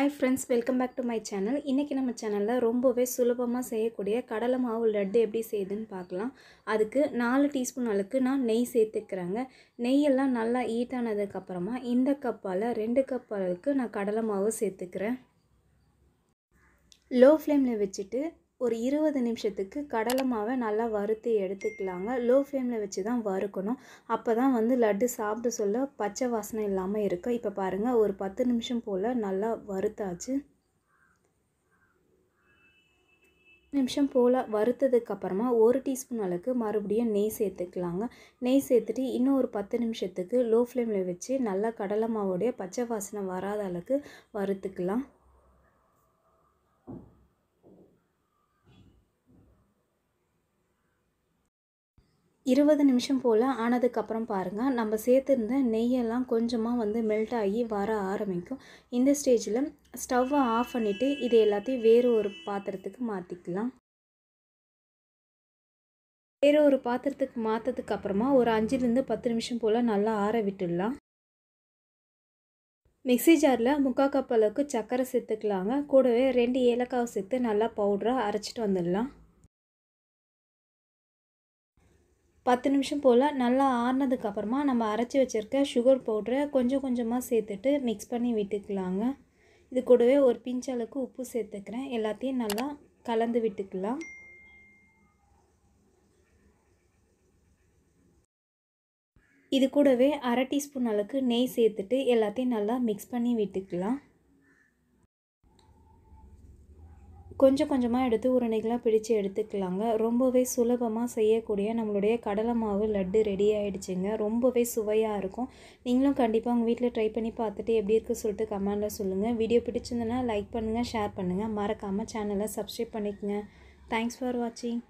hi friends welcome back to my channel இன்றைக்கி நம்ம சேனலில் ரொம்பவே சுலபமாக செய்யக்கூடிய கடலை மாவு லட்டு எப்படி செய்யுதுன்னு பார்க்கலாம் அதுக்கு நாலு டீஸ்பூன் அளவுக்கு நான் நெய் சேர்த்துக்கிறேங்க நெய்யெல்லாம் நல்லா ஹீட்டானதுக்கப்புறமா இந்த கப்பால் ரெண்டு கப் அளவுக்கு நான் கடலை மாவு சேர்த்துக்கிறேன் லோ ஃப்ளேமில் வச்சுட்டு ஒரு இருபது நிமிஷத்துக்கு கடலை மாவை நல்லா வறுத்து எடுத்துக்கலாங்க லோ ஃப்ளேமில் வச்சு தான் வறுக்கணும் அப்போ தான் வந்து லட்டு சாப்பிட சொல்ல பச்சை வாசனை இல்லாமல் இருக்கும் இப்போ பாருங்கள் ஒரு பத்து நிமிஷம் போல் நல்லா வறுத்தாச்சு நிமிஷம் போல் வறுத்ததுக்கப்புறமா ஒரு டீஸ்பூன் அளவுக்கு மறுபடியும் நெய் சேர்த்துக்கலாங்க நெய் சேர்த்துட்டு இன்னும் ஒரு பத்து நிமிஷத்துக்கு லோ ஃப்ளேமில் வச்சு நல்லா கடலை மாவோடைய பச்சை வாசனை வராத அளவுக்கு வறுத்துக்கலாம் இருபது நிமிஷம் போல் ஆனதுக்கப்புறம் பாருங்கள் நம்ம சேர்த்துருந்த நெய்யெல்லாம் கொஞ்சமாக வந்து மெல்ட் ஆகி வர ஆரம்பிக்கும் இந்த ஸ்டேஜில் ஸ்டவ்வை ஆஃப் பண்ணிவிட்டு இது எல்லாத்தையும் வேறு ஒரு பாத்திரத்துக்கு மாற்றிக்கலாம் வேறு ஒரு பாத்திரத்துக்கு மாற்றதுக்கு அப்புறமா ஒரு அஞ்சுலேருந்து பத்து நிமிஷம் போல் நல்லா ஆற விட்டுடலாம் மிக்சி ஜாரில் முக்கால் கப் அளவுக்கு சர்க்கரை சேர்த்துக்கலாங்க கூடவே ரெண்டு ஏலக்காவை சேர்த்து நல்லா பவுடராக அரைச்சிட்டு வந்துடலாம் பத்து நிமிஷம் போல் நல்லா ஆறினதுக்கப்புறமா நம்ம அரைச்சி வச்சுருக்க சுகர் பவுடரை கொஞ்சம் கொஞ்சமாக சேர்த்துட்டு மிக்ஸ் பண்ணி விட்டுக்கலாங்க இது கூடவே ஒரு பிஞ்சளவுக்கு அளவுக்கு உப்பு சேர்த்துக்கிறேன் எல்லாத்தையும் நல்லா கலந்து விட்டுக்கலாம் இது கூடவே அரை டீஸ்பூன் அளவுக்கு நெய் சேர்த்துட்டு எல்லாத்தையும் நல்லா மிக்ஸ் பண்ணி விட்டுக்கலாம் கொஞ்சம் கொஞ்சமாக எடுத்து உருண்டைகளாக பிடித்து எடுத்துக்கலாங்க ரொம்பவே சுலபமாக செய்யக்கூடிய நம்மளுடைய கடலை மாவு லட்டு ரெடி ஆகிடுச்சிங்க ரொம்பவே சுவையாக இருக்கும் நீங்களும் கண்டிப்பாக உங்கள் வீட்டில் ட்ரை பண்ணி பார்த்துட்டு எப்படி இருக்குது சொல்லிட்டு கமெண்டில் சொல்லுங்கள் வீடியோ பிடிச்சிருந்தனா லைக் பண்ணுங்கள் ஷேர் பண்ணுங்கள் மறக்காமல் சேனலை சப்ஸ்கிரைப் பண்ணிக்கோங்க தேங்க்ஸ் ஃபார் வாட்சிங்